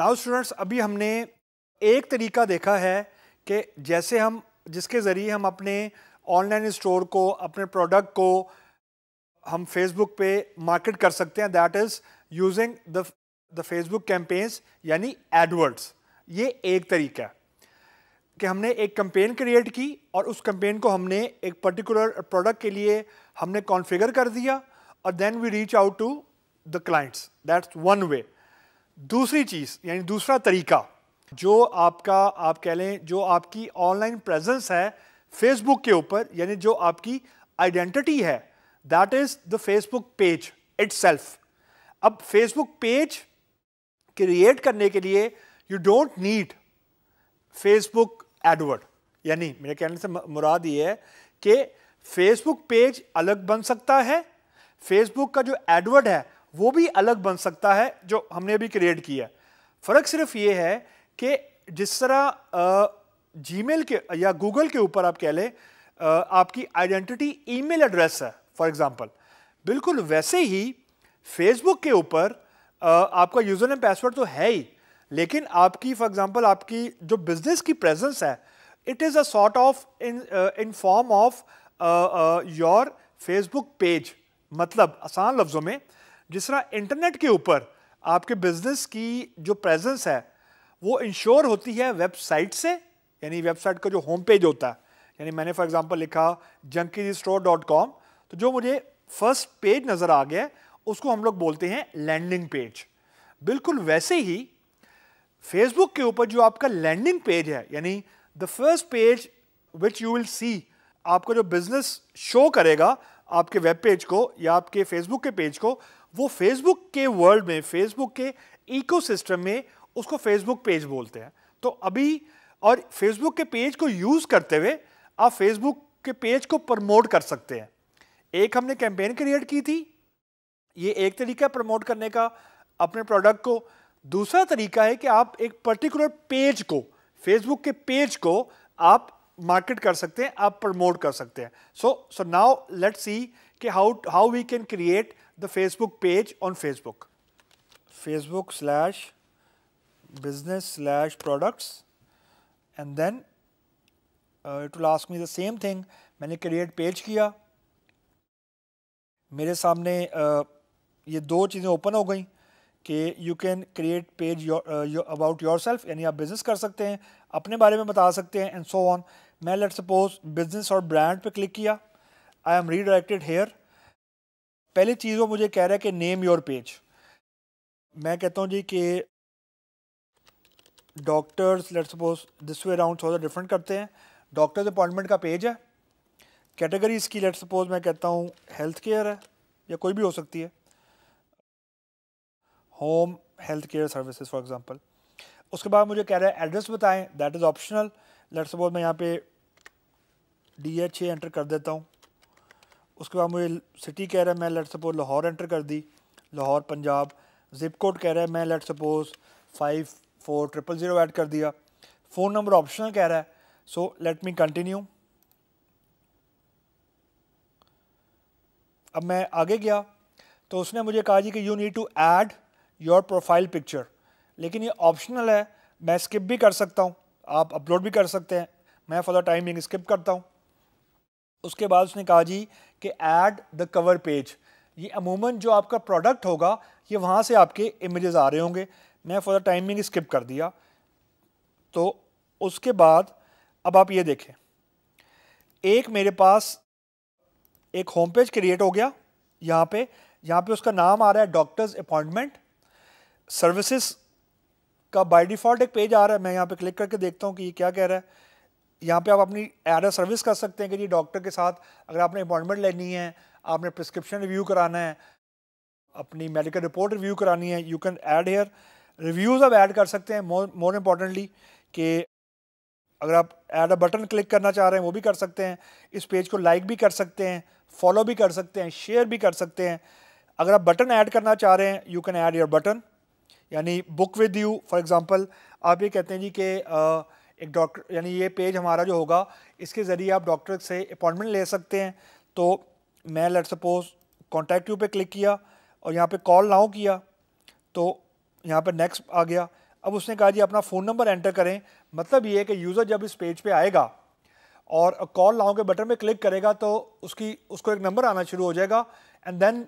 Now students अभी हमने एक तरीका देखा है कि जैसे हम जिसके ज़रिए हम अपने ऑनलाइन स्टोर को अपने प्रोडक्ट को हम फेसबुक पे मार्केट कर सकते हैं that is using the the Facebook campaigns यानी एडवर्ड्स ये एक तरीका है कि हमने एक कंपेन क्रिएट की और उस कंपेन को हमने एक पर्टिकुलर प्रोडक्ट के लिए हमने कॉन्फ़िगर कर दिया और then we reach out to the clients that's one way दूसरी चीज़ यानी दूसरा तरीका जो आपका आप कह लें जो आपकी ऑनलाइन प्रेजेंस है फेसबुक के ऊपर यानी जो आपकी आइडेंटिटी है that is the Facebook page it's अब फेसबुक पेज क्रिएट करने के लिए you don't need Facebook AdWord यानी मेरे कहने से मुराद ये है कि फेसबुक पेज अलग बन सकता है फेसबुक का जो एडवर्ड है वो भी अलग बन सकता है जो हमने अभी क्रिएट किया है फ़र्क सिर्फ ये है कि जिस तरह जी के या गूगल के ऊपर आप कह लें आपकी आइडेंटिटी ईमेल एड्रेस है फॉर एग्ज़ाम्पल बिल्कुल वैसे ही फेसबुक के ऊपर आपका यूज़र एंड पासवर्ड तो है ही लेकिन आपकी फॉर एग्जांपल आपकी जो बिजनेस की प्रेजेंस है it is a sort of in in form of your Facebook page मतलब आसान लफ्ज़ों में जिस तरह इंटरनेट के ऊपर आपके बिजनेस की जो प्रेजेंस है वो इंश्योर होती है वेबसाइट से यानी वेबसाइट का जो होम पेज होता है यानी मैंने फॉर एग्जांपल लिखा जंकी स्टोर डॉट कॉम तो जो मुझे फर्स्ट पेज नज़र आ गया उसको हम लोग बोलते हैं लैंडिंग पेज बिल्कुल वैसे ही फेसबुक के ऊपर जो आपका लैंडिंग पेज है यानी the first page which you will see आपका जो बिजनेस शो करेगा आपके वेब पेज को या आपके फेसबुक के पेज को वो फेसबुक के वर्ल्ड में फेसबुक के इकोसिस्टम में उसको फेसबुक पेज बोलते हैं तो अभी और फेसबुक के पेज को यूज़ करते हुए आप फेसबुक के पेज को प्रमोट कर सकते हैं एक हमने कैंपेन क्रिएट की थी ये एक तरीका है प्रमोट करने का अपने प्रोडक्ट को दूसरा तरीका है कि आप एक पर्टिकुलर पेज को फेसबुक के पेज को आप मार्केट कर सकते हैं आप प्रमोट कर सकते हैं सो सो नाउ लेट सी कि how how we can create the Facebook page on Facebook. Facebook slash business slash products and then uh, it will ask me the same thing. मैंने create page किया मेरे सामने uh, ये दो चीज़ें open हो गई कि you can create page about yourself यानी आप बिज़नेस कर सकते हैं अपने बारे में बता सकते हैं एंड सो ऑन मैं लेट सपोज बिज़नेस और ब्रांड पे क्लिक किया आई एम रीडायरेक्टेड हेयर पहली चीज़ वो मुझे कह रहा है कि नेम योर पेज मैं कहता हूँ जी कि doctors let suppose this way around थोड़ा डिफरेंट करते हैं डॉक्टर्स अपॉइंटमेंट का पेज है कैटेगरीज की लेट सपोज मैं कहता हूँ हेल्थ केयर है या कोई भी हो सकती है home health care services for example उसके बाद मुझे कह रहा है एड्रेस बताएं that is optional let suppose मैं यहाँ पे डी एच ए एंटर कर देता हूँ उसके बाद मुझे सिटी कह रहा है मैं लेट सपोज लाहौर एंटर कर दी लाहौर पंजाब जिप कोड कह रहा है मैं let suppose five four triple zero add कर दिया फ़ोन नंबर ऑप्शनल कह रहा है सो लेट मी कंटिन्यू अब मैं आगे गया तो उसने मुझे कहा जी कि you need to add your profile picture लेकिन ये ऑप्शनल है मैं स्किप भी कर सकता हूँ आप अपलोड भी कर सकते हैं मैं फॉर द टाइमिंग स्किप करता हूँ उसके बाद उसने कहा जी कि ऐड द कवर पेज ये अमूमन जो आपका प्रोडक्ट होगा ये वहाँ से आपके इमेजेस आ रहे होंगे मैं फॉर द टाइमिंग स्किप कर दिया तो उसके बाद अब आप ये देखें एक मेरे पास एक होम पेज क्रिएट हो गया यहाँ पे यहाँ पे उसका नाम आ रहा है डॉक्टर्स अपॉइंटमेंट सर्विसेज का बाय डिफ़ॉल्ट एक पेज आ रहा है मैं यहाँ पे क्लिक करके देखता हूँ कि ये क्या कह रहा है यहाँ पे आप अपनी एड सर्विस कर सकते हैं कि जी डॉक्टर के साथ अगर आपने अपॉइंटमेंट लेनी है आपने प्रिस्क्रिप्शन रिव्यू कराना है अपनी मेडिकल रिपोर्ट रिव्यू करानी है you can add here reviews आप ऐड कर सकते हैं मोर इम्पॉर्टेंटली कि अगर आप ऐड अ बटन क्लिक करना चाह रहे हैं वो भी कर सकते हैं इस पेज को लाइक भी कर सकते हैं फॉलो भी कर सकते हैं शेयर भी कर सकते हैं अगर आप बटन ऐड करना चाह रहे हैं you can add your button यानी book with you for example आप ये कहते हैं जी कि एक डॉक्टर यानी ये पेज हमारा जो होगा इसके ज़रिए आप डॉक्टर से अपॉइंटमेंट ले सकते हैं तो मैं लेट सपोज कॉन्टैक्ट यू पे क्लिक किया और यहाँ पे कॉल नाउ किया तो यहाँ पे नेक्स्ट आ गया अब उसने कहा जी अपना फ़ोन नंबर एंटर करें मतलब ये है कि यूज़र जब इस पेज पे आएगा और कॉल लाओ के बटन में क्लिक करेगा तो उसकी उसको एक नंबर आना शुरू हो जाएगा and then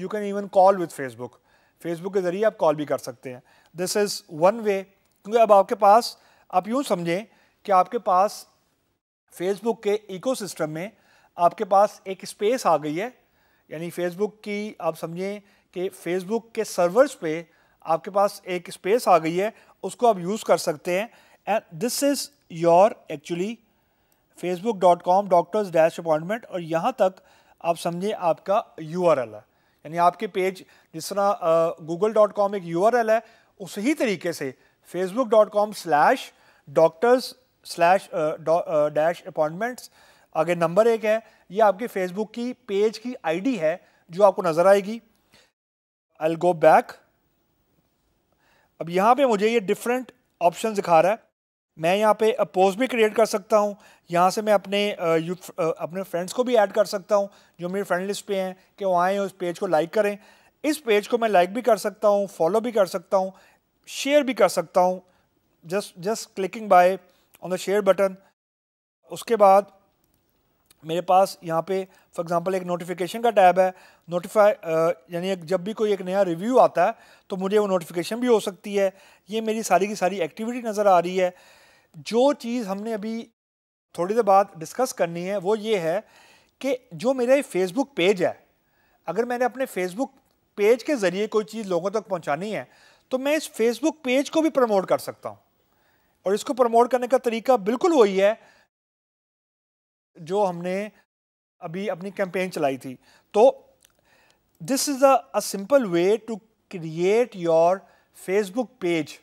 you can even call with Facebook Facebook के ज़रिए आप कॉल भी कर सकते हैं दिस इज़ वन वे क्योंकि अब आपके पास आप यूँ समझें कि आपके पास फेसबुक के इकोसिस्टम में आपके पास एक स्पेस आ गई है यानी फेसबुक की आप समझें कि फेसबुक के सर्वर्स पे आपके पास एक स्पेस आ गई है उसको आप यूज़ कर सकते हैं and this is your actually Facebook dot com doctors dash appointment और यहाँ तक आप समझें आपका यू आर एल है यानी आपके पेज जिस तरह गूगल डॉट कॉम एक यू आर एल है उसी तरीके से Facebook dot com slash doctors slash dash appointments आगे नंबर एक है ये आपके फेसबुक की पेज की आईडी है जो आपको नज़र आएगी आई गो बैक अब यहाँ पे मुझे ये डिफरेंट ऑप्शन दिखा रहा है मैं यहाँ पे पोस्ट भी क्रिएट कर सकता हूँ यहाँ से मैं अपने यूथ uh, uh, अपने फ्रेंड्स को भी ऐड कर सकता हूँ जो मेरी फ्रेंड लिस्ट पे हैं कि वो आएँ उस पेज को लाइक करें इस पेज को मैं लाइक भी कर सकता हूँ फॉलो भी कर सकता हूँ शेयर भी कर सकता हूँ just just clicking by on the share button उसके बाद मेरे पास यहाँ पे फॉर एग्जांपल एक नोटिफिकेशन का टैब है नोटिफाई uh, यानी जब भी कोई एक नया रिव्यू आता है तो मुझे वो नोटिफिकेशन भी हो सकती है ये मेरी सारी की सारी एक्टिविटी नज़र आ रही है जो चीज़ हमने अभी थोड़ी देर बाद डिस्कस करनी है वो ये है कि जो मेरा फेसबुक पेज है अगर मैंने अपने फेसबुक पेज के ज़रिए कोई चीज़ लोगों तक पहुँचानी है तो मैं इस फेसबुक पेज को भी प्रमोट कर सकता हूँ और इसको प्रमोट करने का तरीका बिल्कुल वही है जो हमने अभी अपनी कैंपेन चलाई थी तो this is a simple way to create your Facebook page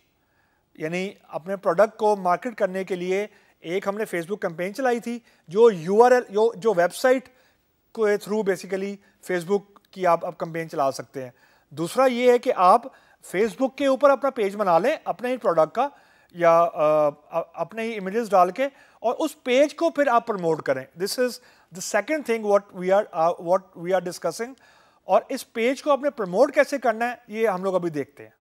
यानी अपने प्रोडक्ट को मार्केट करने के लिए एक हमने फेसबुक कैंपेन चलाई थी जो यू आर जो जो वेबसाइट के थ्रू बेसिकली फेसबुक की आप अब कैंपेन चला सकते हैं दूसरा ये है कि आप फेसबुक के ऊपर अपना पेज बना लें अपने ही प्रोडक्ट का या अपने ही इमेजेस डाल के और उस पेज को फिर आप प्रमोट करें this is the second thing what we are what we are discussing और इस पेज को आपने प्रमोट कैसे करना है ये हम लोग अभी देखते हैं